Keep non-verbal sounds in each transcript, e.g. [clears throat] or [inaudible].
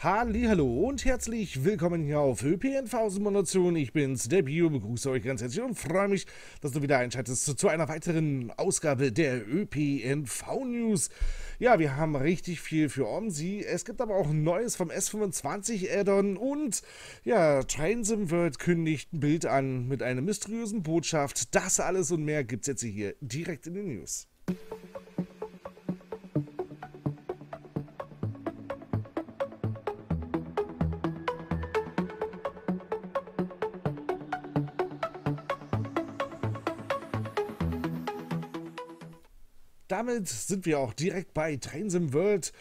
Hallo und herzlich willkommen hier auf ÖPNV Simulation. Ich bin's, der Bio, begrüße euch ganz herzlich und freue mich, dass du wieder einschaltest zu einer weiteren Ausgabe der ÖPNV News. Ja, wir haben richtig viel für OMSI. Es gibt aber auch Neues vom S25 Addon und ja, Trainsim World kündigt ein Bild an mit einer mysteriösen Botschaft. Das alles und mehr gibt's jetzt hier direkt in den News. Damit sind wir auch direkt bei Trainsim World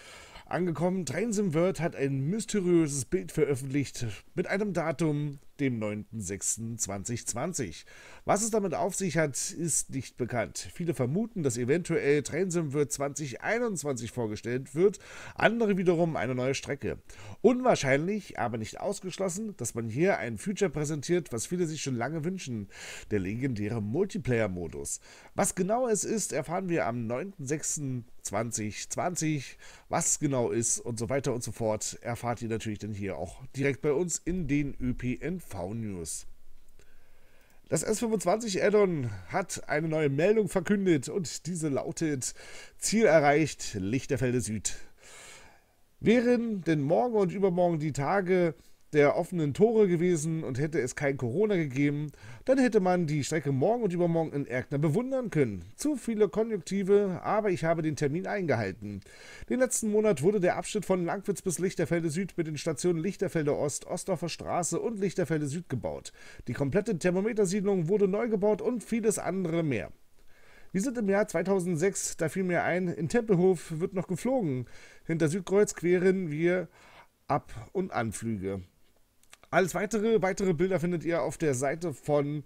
angekommen. Trainsim World hat ein mysteriöses Bild veröffentlicht mit einem Datum dem 9.06.2020. Was es damit auf sich hat, ist nicht bekannt. Viele vermuten, dass eventuell Trainsim wird 2021 vorgestellt wird, andere wiederum eine neue Strecke. Unwahrscheinlich, aber nicht ausgeschlossen, dass man hier ein Feature präsentiert, was viele sich schon lange wünschen, der legendäre Multiplayer-Modus. Was genau es ist, erfahren wir am 9.06. 2020. Was genau ist und so weiter und so fort, erfahrt ihr natürlich dann hier auch direkt bei uns in den ÖPNV-News. Das S25 Addon hat eine neue Meldung verkündet und diese lautet: Ziel erreicht, Lichterfelde Süd. Während denn morgen und übermorgen die Tage der offenen Tore gewesen und hätte es kein Corona gegeben, dann hätte man die Strecke morgen und übermorgen in Erkner bewundern können. Zu viele Konjunktive, aber ich habe den Termin eingehalten. Den letzten Monat wurde der Abschnitt von Langwitz bis Lichterfelde Süd mit den Stationen Lichterfelde Ost, Ostdorfer Straße und Lichterfelde Süd gebaut. Die komplette Thermometersiedlung wurde neu gebaut und vieles andere mehr. Wir sind im Jahr 2006, da fiel mir ein, in Tempelhof wird noch geflogen. Hinter Südkreuz queren wir Ab- und Anflüge. Alles weitere, weitere Bilder findet ihr auf der Seite von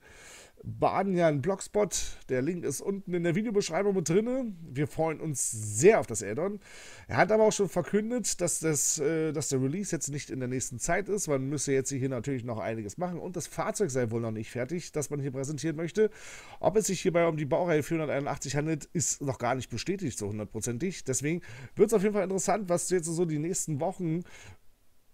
Badenian Blogspot. Der Link ist unten in der Videobeschreibung mit drin. Wir freuen uns sehr auf das Addon. Er hat aber auch schon verkündet, dass, das, äh, dass der Release jetzt nicht in der nächsten Zeit ist. Man müsse jetzt hier natürlich noch einiges machen und das Fahrzeug sei wohl noch nicht fertig, das man hier präsentieren möchte. Ob es sich hierbei um die Baureihe 481 handelt, ist noch gar nicht bestätigt, so hundertprozentig. Deswegen wird es auf jeden Fall interessant, was jetzt so die nächsten Wochen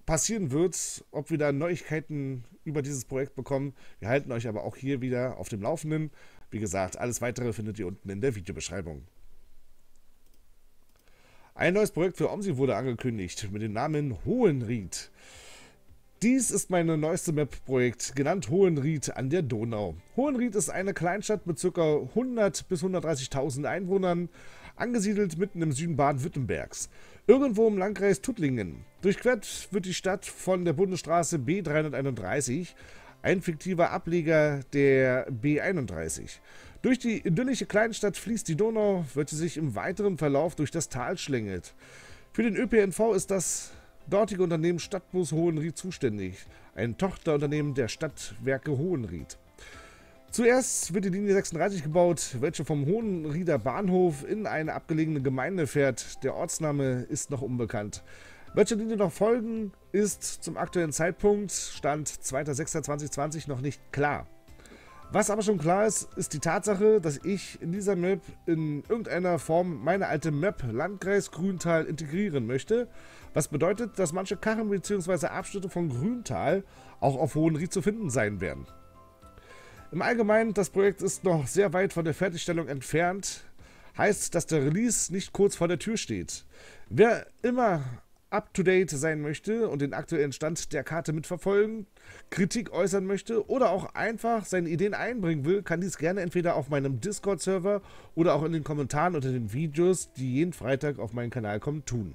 passieren wird, ob wir da Neuigkeiten über dieses Projekt bekommen. Wir halten euch aber auch hier wieder auf dem Laufenden. Wie gesagt, alles weitere findet ihr unten in der Videobeschreibung. Ein neues Projekt für OMSI wurde angekündigt mit dem Namen Hohenried. Dies ist meine neueste Map-Projekt, genannt Hohenried an der Donau. Hohenried ist eine Kleinstadt mit ca. 100 bis 130.000 Einwohnern, angesiedelt mitten im Süden Baden-Württembergs. Irgendwo im Landkreis Tuttlingen. Durchquert wird die Stadt von der Bundesstraße B331, ein fiktiver Ableger der B31. Durch die idyllische Kleinstadt fließt die Donau, welche sich im weiteren Verlauf durch das Tal schlängelt. Für den ÖPNV ist das dortige Unternehmen Stadtbus Hohenried zuständig, ein Tochterunternehmen der Stadtwerke Hohenried. Zuerst wird die Linie 36 gebaut, welche vom Hohenrieder Bahnhof in eine abgelegene Gemeinde fährt. Der Ortsname ist noch unbekannt. Welche Linie noch folgen, ist zum aktuellen Zeitpunkt, Stand 2.6.2020, noch nicht klar. Was aber schon klar ist, ist die Tatsache, dass ich in dieser Map in irgendeiner Form meine alte Map Landkreis Grüntal integrieren möchte. Was bedeutet, dass manche Karren bzw. Abschnitte von Grüntal auch auf Hohenried zu finden sein werden. Im Allgemeinen, das Projekt ist noch sehr weit von der Fertigstellung entfernt. Heißt, dass der Release nicht kurz vor der Tür steht. Wer immer up-to-date sein möchte und den aktuellen Stand der Karte mitverfolgen, Kritik äußern möchte oder auch einfach seine Ideen einbringen will, kann dies gerne entweder auf meinem Discord-Server oder auch in den Kommentaren unter den Videos, die jeden Freitag auf meinen Kanal kommen, tun.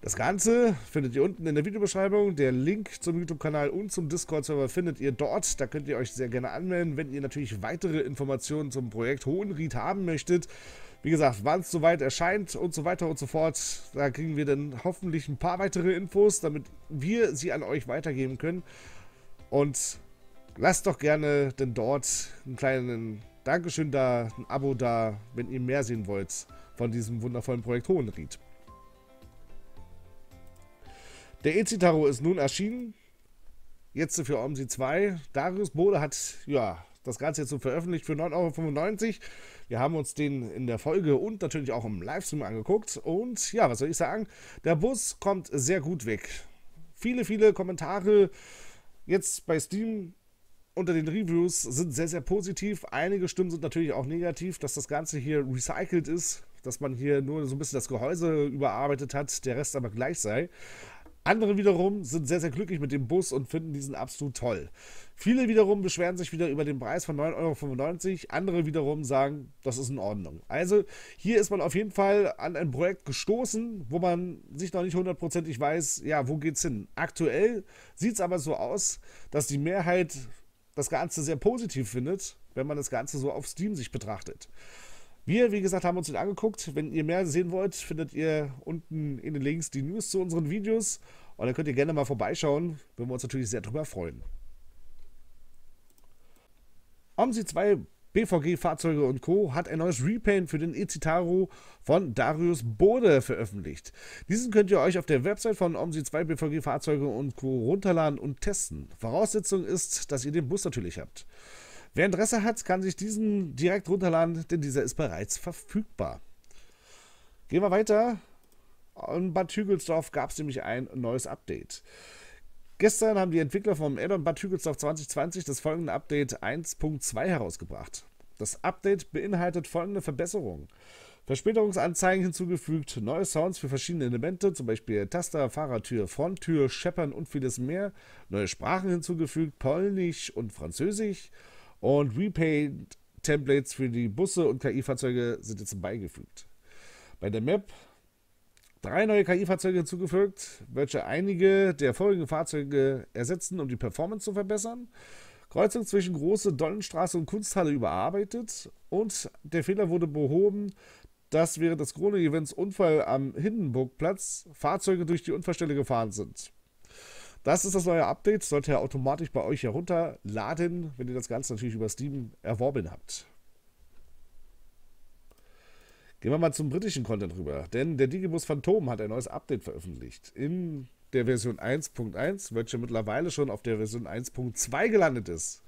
Das Ganze findet ihr unten in der Videobeschreibung. Der Link zum YouTube-Kanal und zum Discord-Server findet ihr dort. Da könnt ihr euch sehr gerne anmelden, wenn ihr natürlich weitere Informationen zum Projekt Hohenried haben möchtet. Wie gesagt, wann es soweit erscheint und so weiter und so fort, da kriegen wir dann hoffentlich ein paar weitere Infos, damit wir sie an euch weitergeben können. Und lasst doch gerne denn dort einen kleinen Dankeschön da, ein Abo da, wenn ihr mehr sehen wollt von diesem wundervollen Projekt Hohenried. Der E-Citaro ist nun erschienen. Jetzt für Omsi 2. Darius Bode hat ja, das Ganze jetzt so veröffentlicht für 9,95 Euro. Wir haben uns den in der Folge und natürlich auch im Livestream angeguckt. Und ja, was soll ich sagen? Der Bus kommt sehr gut weg. Viele, viele Kommentare jetzt bei Steam unter den Reviews sind sehr, sehr positiv. Einige Stimmen sind natürlich auch negativ, dass das Ganze hier recycelt ist, dass man hier nur so ein bisschen das Gehäuse überarbeitet hat, der Rest aber gleich sei. Andere wiederum sind sehr, sehr glücklich mit dem Bus und finden diesen absolut toll. Viele wiederum beschweren sich wieder über den Preis von 9,95 Euro. Andere wiederum sagen, das ist in Ordnung. Also hier ist man auf jeden Fall an ein Projekt gestoßen, wo man sich noch nicht hundertprozentig weiß, ja, wo geht's hin. Aktuell sieht es aber so aus, dass die Mehrheit das Ganze sehr positiv findet, wenn man das Ganze so auf Steam sich betrachtet. Wir, wie gesagt, haben uns den angeguckt. Wenn ihr mehr sehen wollt, findet ihr unten in den Links die News zu unseren Videos. Und dann könnt ihr gerne mal vorbeischauen. Würden wir uns natürlich sehr drüber freuen. OMSI 2 BVG Fahrzeuge und Co. hat ein neues Repaint für den E-Citaro von Darius Bode veröffentlicht. Diesen könnt ihr euch auf der Website von OMSI 2 BVG Fahrzeuge und Co. runterladen und testen. Voraussetzung ist, dass ihr den Bus natürlich habt. Wer Interesse hat, kann sich diesen direkt runterladen, denn dieser ist bereits verfügbar. Gehen wir weiter. In Bad Hügelsdorf gab es nämlich ein neues Update. Gestern haben die Entwickler vom Addon Bad Hügelsdorf 2020 das folgende Update 1.2 herausgebracht. Das Update beinhaltet folgende Verbesserungen. Verspätungsanzeigen hinzugefügt, neue Sounds für verschiedene Elemente, zum Beispiel Taster, Fahrertür, Fronttür, Scheppern und vieles mehr, neue Sprachen hinzugefügt, Polnisch und Französisch, und Repaint-Templates für die Busse und KI-Fahrzeuge sind jetzt beigefügt. Bei der Map drei neue KI-Fahrzeuge hinzugefügt, welche einige der vorigen Fahrzeuge ersetzen, um die Performance zu verbessern. Kreuzung zwischen Große Dollenstraße und Kunsthalle überarbeitet und der Fehler wurde behoben, dass während des Krone-Events Unfall am Hindenburgplatz Fahrzeuge durch die Unfallstelle gefahren sind. Das ist das neue Update, sollte er automatisch bei euch herunterladen, wenn ihr das Ganze natürlich über Steam erworben habt. Gehen wir mal zum britischen Content rüber, denn der Digibus Phantom hat ein neues Update veröffentlicht. In der Version 1.1, welche mittlerweile schon auf der Version 1.2 gelandet ist.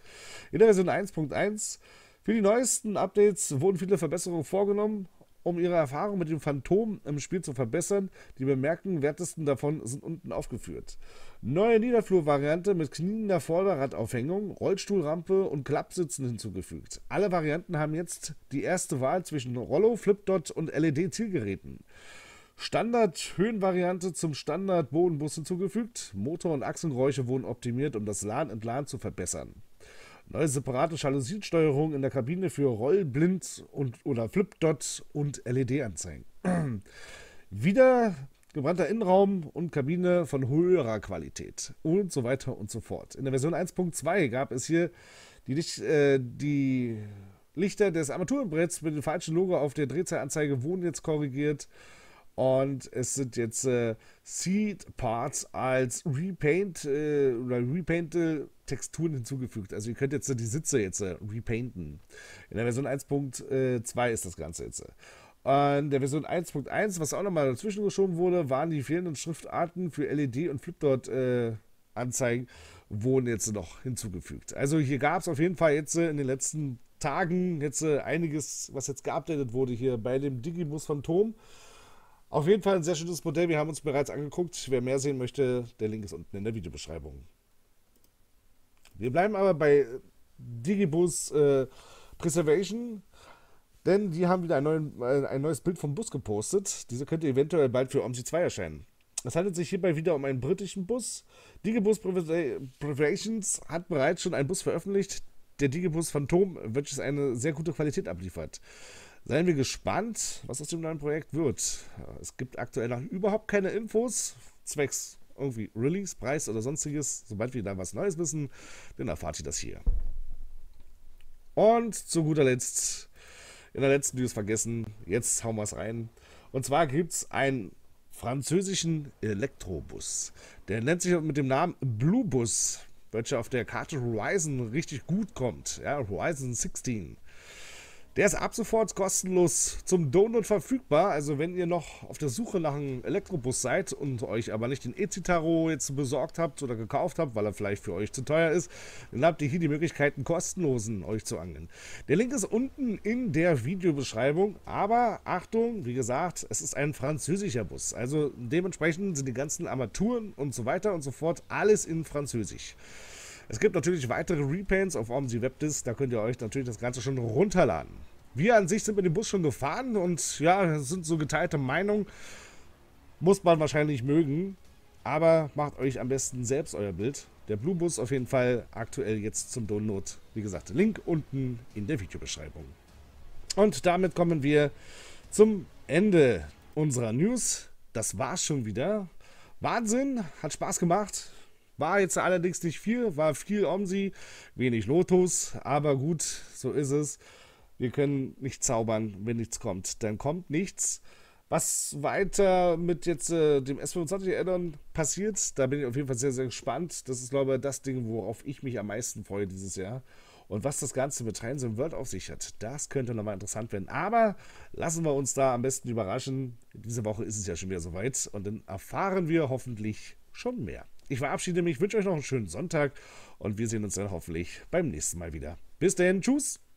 In der Version 1.1 für die neuesten Updates wurden viele Verbesserungen vorgenommen um ihre Erfahrung mit dem Phantom im Spiel zu verbessern, die bemerkenswertesten davon sind unten aufgeführt. Neue Niederflurvariante mit kniender Vorderradaufhängung, Rollstuhlrampe und Klappsitzen hinzugefügt. Alle Varianten haben jetzt die erste Wahl zwischen Rollo, Flipdot und LED-Zielgeräten. Standard-Höhenvariante zum Standard-Bodenbus hinzugefügt. Motor- und Achsengeräusche wurden optimiert, um das Laden entlang zu verbessern. Neue separate Jalousiensteuerung in der Kabine für Rollblind und oder Dot und LED-Anzeigen. [clears throat] Wieder gebrannter Innenraum und Kabine von höherer Qualität und so weiter und so fort. In der Version 1.2 gab es hier die, Licht, äh, die Lichter des Armaturenbretts mit dem falschen Logo auf der Drehzahlanzeige wurden jetzt korrigiert. Und es sind jetzt äh, Seed Parts als Repaint äh, oder Repainted Texturen hinzugefügt. Also ihr könnt jetzt die Sitze jetzt äh, repainten. In der Version 1.2 ist das Ganze jetzt. Und der Version 1.1, was auch nochmal dazwischen geschoben wurde, waren die fehlenden Schriftarten für LED und Flipdot-Anzeigen äh, wurden jetzt noch hinzugefügt. Also hier gab es auf jeden Fall jetzt äh, in den letzten Tagen jetzt einiges, was jetzt geupdatet wurde hier bei dem Digibus Phantom. Auf jeden Fall ein sehr schönes Modell. Wir haben uns bereits angeguckt. Wer mehr sehen möchte, der Link ist unten in der Videobeschreibung. Wir bleiben aber bei Digibus äh, Preservation, denn die haben wieder ein, neuen, äh, ein, neues Bild vom Bus gepostet. Dieser könnte eventuell bald für omc 2 erscheinen. Es handelt sich hierbei wieder um einen britischen Bus. Digibus Preparations hat bereits schon einen Bus veröffentlicht, der Digibus Phantom, welches eine sehr gute Qualität abliefert. Seien wir gespannt, was aus dem neuen Projekt wird. Es gibt aktuell noch überhaupt keine Infos, zwecks irgendwie Release, Preis oder sonstiges, sobald wir da was Neues wissen, dann erfahrt ihr das hier. Und zu guter Letzt, in der letzten News vergessen, jetzt hauen wir es rein. Und zwar gibt es einen französischen Elektrobus. Der nennt sich mit dem Namen Bluebus, welcher auf der Karte Horizon richtig gut kommt. Ja, Horizon 16. Der ist ab sofort kostenlos zum Download verfügbar. Also wenn ihr noch auf der Suche nach einem Elektrobus seid und euch aber nicht den E-Citaro jetzt besorgt habt oder gekauft habt, weil er vielleicht für euch zu teuer ist, dann habt ihr hier die Möglichkeit, einen kostenlosen euch zu angeln. Der Link ist unten in der Videobeschreibung. Aber Achtung, wie gesagt, es ist ein französischer Bus. Also dementsprechend sind die ganzen Armaturen und so weiter und so fort alles in Französisch. Es gibt natürlich weitere Repaints auf OMSI Webdisk, da könnt ihr euch natürlich das Ganze schon runterladen. Wir an sich sind mit dem Bus schon gefahren und ja, sind so geteilte Meinungen. Muss man wahrscheinlich mögen, aber macht euch am besten selbst euer Bild. Der Blue Bus auf jeden Fall aktuell jetzt zum Download. Wie gesagt, Link unten in der Videobeschreibung. Und damit kommen wir zum Ende unserer News. Das war's schon wieder. Wahnsinn, hat Spaß gemacht. War jetzt allerdings nicht viel, war viel Omsi, wenig Lotus, aber gut, so ist es. Wir können nicht zaubern, wenn nichts kommt. Dann kommt nichts. Was weiter mit jetzt äh, dem S25-Addon passiert, da bin ich auf jeden Fall sehr, sehr gespannt. Das ist, glaube ich, das Ding, worauf ich mich am meisten freue dieses Jahr. Und was das Ganze mit Trends in World auf sich hat, das könnte nochmal interessant werden. Aber lassen wir uns da am besten überraschen. Diese Woche ist es ja schon wieder soweit und dann erfahren wir hoffentlich schon mehr. Ich verabschiede mich, wünsche euch noch einen schönen Sonntag und wir sehen uns dann hoffentlich beim nächsten Mal wieder. Bis dahin, tschüss!